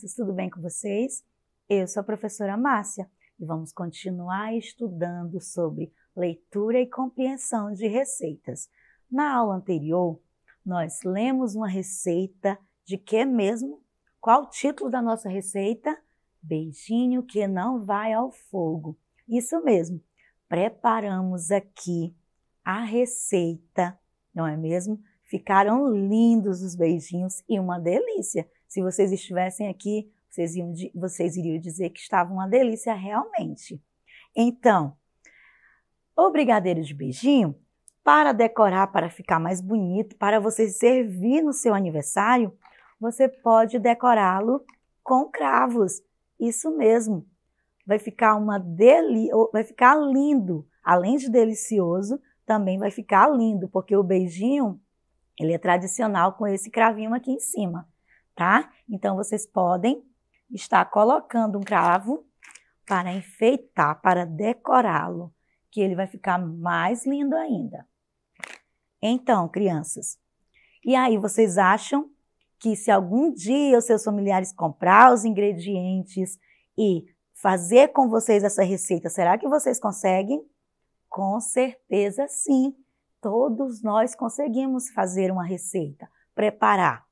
crianças, tudo bem com vocês? Eu sou a professora Márcia e vamos continuar estudando sobre leitura e compreensão de receitas. Na aula anterior, nós lemos uma receita de que mesmo? Qual o título da nossa receita? Beijinho que não vai ao fogo. Isso mesmo, preparamos aqui a receita, não é mesmo? Ficaram lindos os beijinhos e uma delícia. Se vocês estivessem aqui, vocês, iam, vocês iriam dizer que estava uma delícia realmente. Então, o brigadeiro de beijinho, para decorar, para ficar mais bonito, para você servir no seu aniversário, você pode decorá-lo com cravos. Isso mesmo. Vai ficar uma deli vai ficar lindo. Além de delicioso, também vai ficar lindo, porque o beijinho, ele é tradicional com esse cravinho aqui em cima tá? Então vocês podem estar colocando um cravo para enfeitar, para decorá-lo, que ele vai ficar mais lindo ainda. Então, crianças, e aí vocês acham que se algum dia os seus familiares comprar os ingredientes e fazer com vocês essa receita, será que vocês conseguem? Com certeza sim. Todos nós conseguimos fazer uma receita, preparar.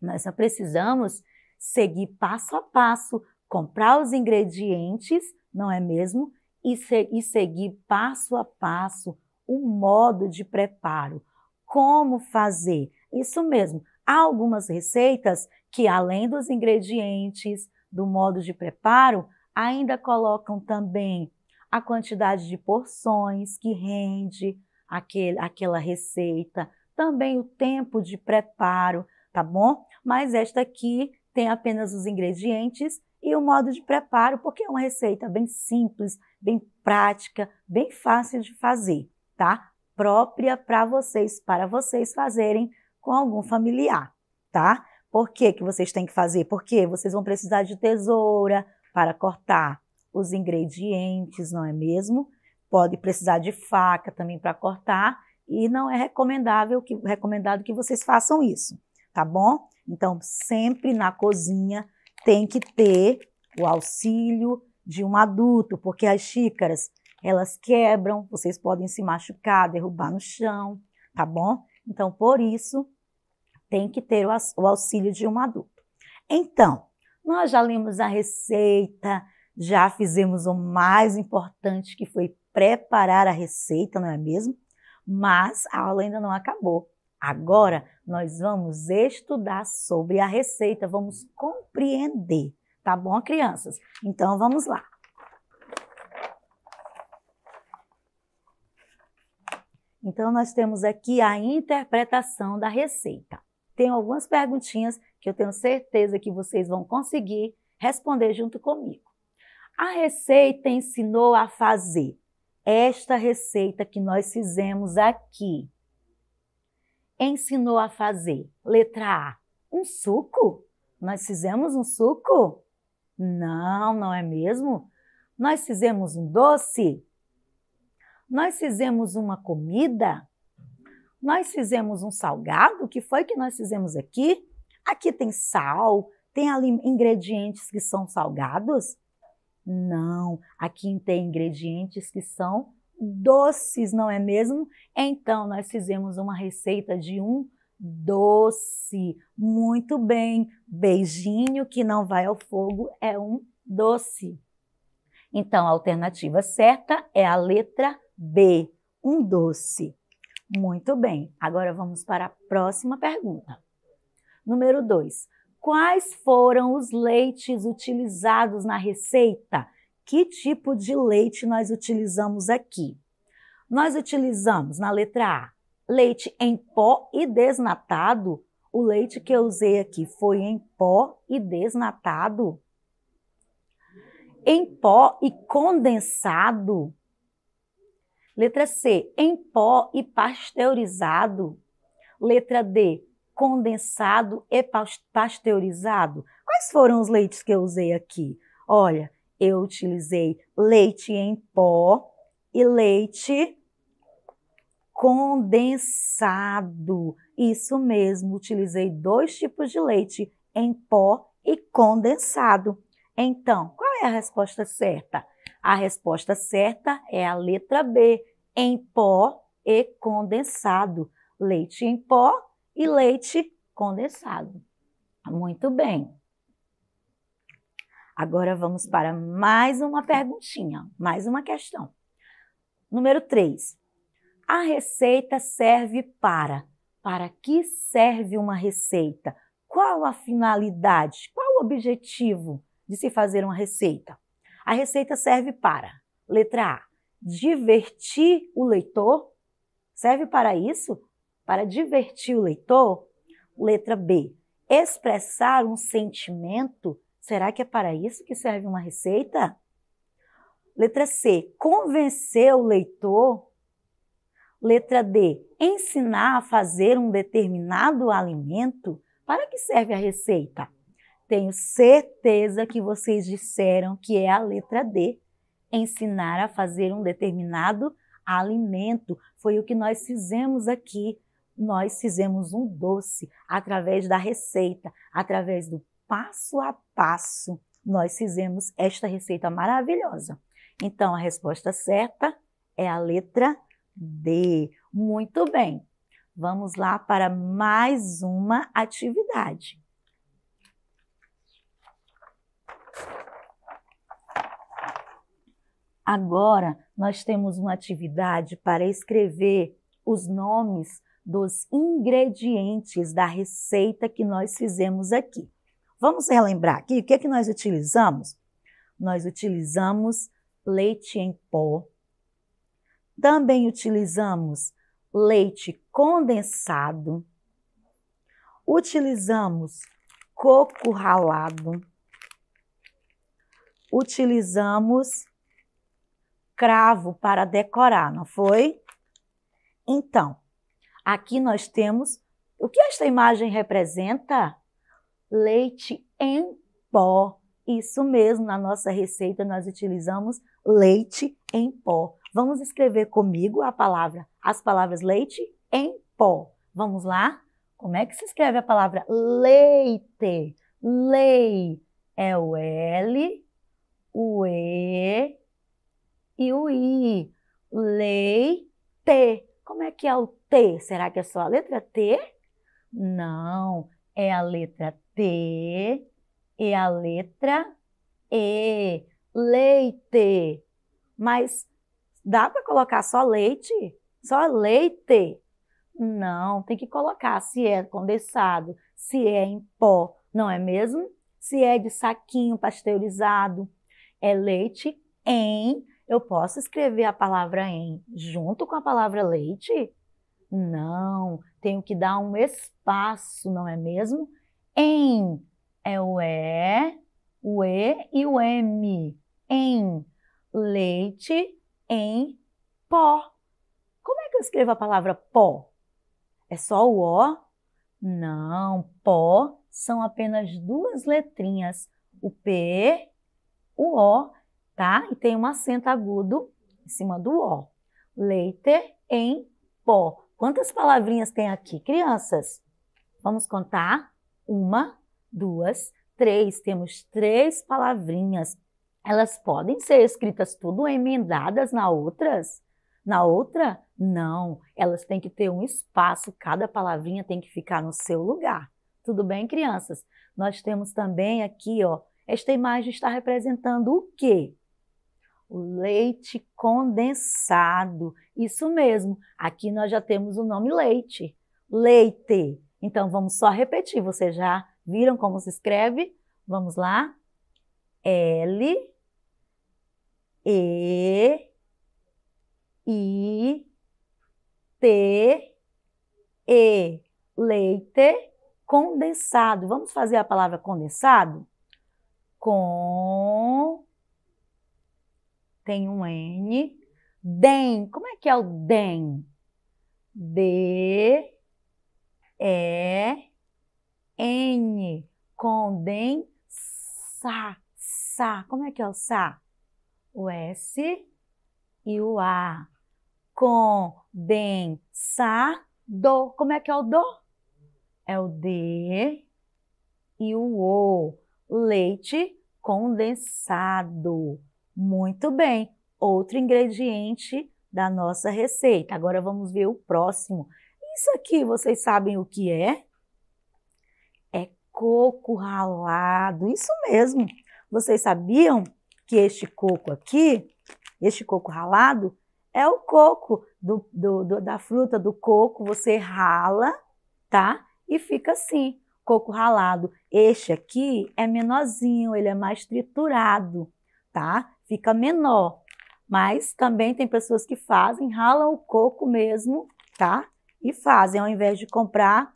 Nós só precisamos seguir passo a passo, comprar os ingredientes, não é mesmo? E, se, e seguir passo a passo o modo de preparo, como fazer. Isso mesmo, há algumas receitas que, além dos ingredientes, do modo de preparo, ainda colocam também a quantidade de porções que rende aquele, aquela receita, também o tempo de preparo tá bom? Mas esta aqui tem apenas os ingredientes e o modo de preparo, porque é uma receita bem simples, bem prática, bem fácil de fazer, tá? Própria para vocês, para vocês fazerem com algum familiar, tá? Por que, que vocês têm que fazer? Porque vocês vão precisar de tesoura para cortar os ingredientes, não é mesmo? Pode precisar de faca também para cortar e não é recomendável que, recomendado que vocês façam isso tá bom? Então, sempre na cozinha tem que ter o auxílio de um adulto, porque as xícaras, elas quebram, vocês podem se machucar, derrubar no chão, tá bom? Então, por isso, tem que ter o auxílio de um adulto. Então, nós já lemos a receita, já fizemos o mais importante, que foi preparar a receita, não é mesmo? Mas a aula ainda não acabou. Agora nós vamos estudar sobre a receita, vamos compreender, tá bom, crianças? Então vamos lá. Então nós temos aqui a interpretação da receita. Tem algumas perguntinhas que eu tenho certeza que vocês vão conseguir responder junto comigo. A receita ensinou a fazer esta receita que nós fizemos aqui ensinou a fazer? Letra A. Um suco? Nós fizemos um suco? Não, não é mesmo? Nós fizemos um doce? Nós fizemos uma comida? Nós fizemos um salgado? O que foi que nós fizemos aqui? Aqui tem sal, tem ingredientes que são salgados? Não, aqui tem ingredientes que são doces, não é mesmo? Então, nós fizemos uma receita de um doce. Muito bem. Beijinho que não vai ao fogo é um doce. Então, a alternativa certa é a letra B, um doce. Muito bem. Agora vamos para a próxima pergunta. Número 2. Quais foram os leites utilizados na receita? que tipo de leite nós utilizamos aqui. Nós utilizamos na letra A leite em pó e desnatado. O leite que eu usei aqui foi em pó e desnatado. Em pó e condensado. Letra C, em pó e pasteurizado. Letra D, condensado e pasteurizado. Quais foram os leites que eu usei aqui? Olha, eu utilizei leite em pó e leite condensado. Isso mesmo, utilizei dois tipos de leite, em pó e condensado. Então, qual é a resposta certa? A resposta certa é a letra B, em pó e condensado. Leite em pó e leite condensado. Muito bem. Agora vamos para mais uma perguntinha, mais uma questão. Número 3. A receita serve para? Para que serve uma receita? Qual a finalidade? Qual o objetivo de se fazer uma receita? A receita serve para, letra A, divertir o leitor. Serve para isso? Para divertir o leitor? Letra B, expressar um sentimento Será que é para isso que serve uma receita? Letra C, convencer o leitor. Letra D, ensinar a fazer um determinado alimento. Para que serve a receita? Tenho certeza que vocês disseram que é a letra D. Ensinar a fazer um determinado alimento. Foi o que nós fizemos aqui. Nós fizemos um doce através da receita, através do passo a passo nós fizemos esta receita maravilhosa. Então, a resposta certa é a letra D. Muito bem. Vamos lá para mais uma atividade. Agora, nós temos uma atividade para escrever os nomes dos ingredientes da receita que nós fizemos aqui. Vamos relembrar aqui o que é que nós utilizamos? Nós utilizamos leite em pó. Também utilizamos leite condensado. Utilizamos coco ralado. Utilizamos cravo para decorar, não foi? Então, aqui nós temos o que esta imagem representa? leite em pó. Isso mesmo, na nossa receita nós utilizamos leite em pó. Vamos escrever comigo a palavra, as palavras leite em pó. Vamos lá? Como é que se escreve a palavra leite? Lei é o L, o E e o I. Leite. Como é que é o T? Será que é só a letra T? Não, é a letra T e a letra E, leite. Mas dá para colocar só leite? Só leite? Não, tem que colocar se é condensado, se é em pó, não é mesmo? Se é de saquinho pasteurizado, é leite em. Eu posso escrever a palavra em junto com a palavra leite? Não, tenho que dar um espaço, não é mesmo? Em é o E, o E e o M. Em leite, em pó. Como é que eu escrevo a palavra pó? É só o O? Não, pó são apenas duas letrinhas, o P, o O, tá? E tem um acento agudo em cima do O. Leite em pó. Quantas palavrinhas tem aqui, crianças? Vamos contar? Uma, duas, três. Temos três palavrinhas. Elas podem ser escritas tudo emendadas na outras? Na outra, não. Elas têm que ter um espaço, cada palavrinha tem que ficar no seu lugar. Tudo bem, crianças? Nós temos também aqui, ó, esta imagem está representando o quê? O leite condensado. Isso mesmo. Aqui nós já temos o nome leite. Leite. Então vamos só repetir. Vocês já viram como se escreve? Vamos lá. L E I T E leite condensado. Vamos fazer a palavra condensado? Com tem um N. DEM. Como é que é o DEM? D é N, condensar, sa. Como é que é o sa? O S e o A. Condensado. Como é que é o do? É o D e o O. Leite condensado. Muito bem. Outro ingrediente da nossa receita. Agora vamos ver o próximo isso aqui vocês sabem o que é? É coco ralado. Isso mesmo. Vocês sabiam que este coco aqui, este coco ralado, é o coco do, do, do, da fruta do coco. Você rala, tá? E fica assim, coco ralado. Este aqui é menorzinho, ele é mais triturado, tá? Fica menor. Mas também tem pessoas que fazem, ralam o coco mesmo, tá? e fazem ao invés de comprar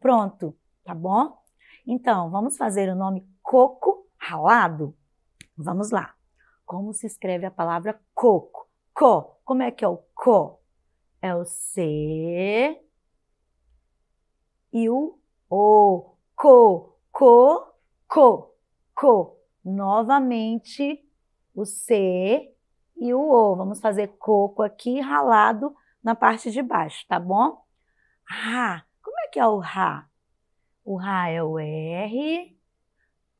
pronto, tá bom? Então, vamos fazer o nome coco ralado? Vamos lá. Como se escreve a palavra coco? Co. Como é que é o co? É o C e o O. Co. Co. Co. Co. Novamente o C e o O. Vamos fazer coco aqui ralado na parte de baixo, tá bom? Ra. Como é que é o Ra? O Ra é o R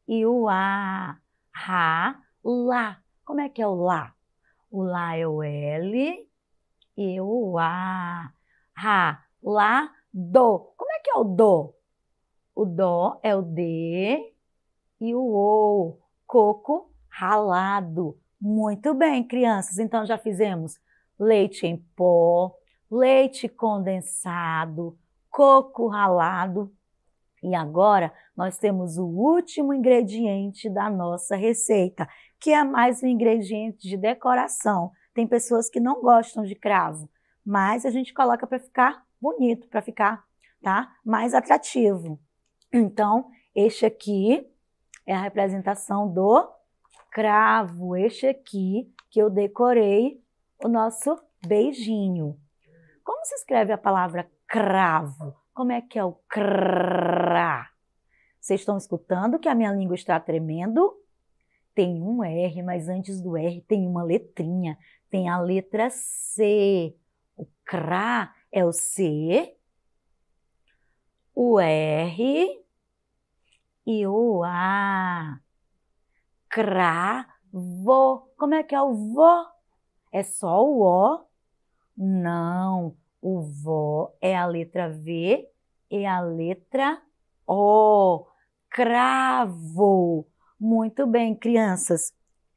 e o A. Ra, lá. Como é que é o lá? O lá é o L e o A. Ra, lá, do. Como é que é o do? O dó é o D e o O. Coco ralado. Muito bem, crianças. Então já fizemos leite em pó, leite condensado, coco ralado. E agora nós temos o último ingrediente da nossa receita, que é mais um ingrediente de decoração. Tem pessoas que não gostam de cravo, mas a gente coloca para ficar bonito, para ficar tá? mais atrativo. Então, este aqui é a representação do cravo, este aqui que eu decorei o nosso beijinho. Como se escreve a palavra cravo? Como é que é o crá? Vocês estão escutando que a minha língua está tremendo? Tem um R, mas antes do R tem uma letrinha. Tem a letra C. O crá é o C, o R e o A. Cravo. Como é que é o vô? É só o O não, o vó é a letra V e a letra O. Cravo. Muito bem, crianças.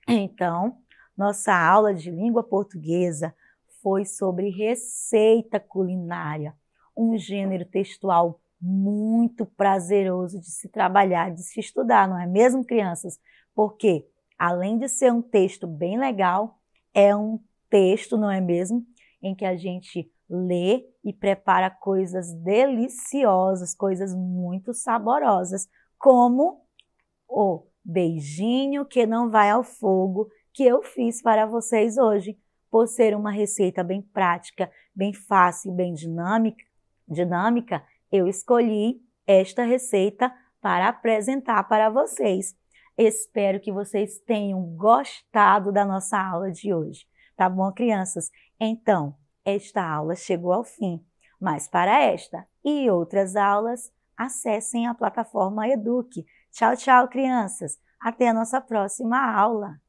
Então, nossa aula de língua portuguesa foi sobre receita culinária, um gênero textual muito prazeroso de se trabalhar, de se estudar, não é mesmo, crianças? Porque além de ser um texto bem legal, é um texto, não é mesmo, em que a gente lê e prepara coisas deliciosas, coisas muito saborosas, como o beijinho que não vai ao fogo que eu fiz para vocês hoje, por ser uma receita bem prática, bem fácil, bem dinâmica, dinâmica, eu escolhi esta receita para apresentar para vocês. Espero que vocês tenham gostado da nossa aula de hoje. Tá bom, crianças? Então, esta aula chegou ao fim, mas para esta e outras aulas, acessem a plataforma Eduque. Tchau, tchau, crianças! Até a nossa próxima aula!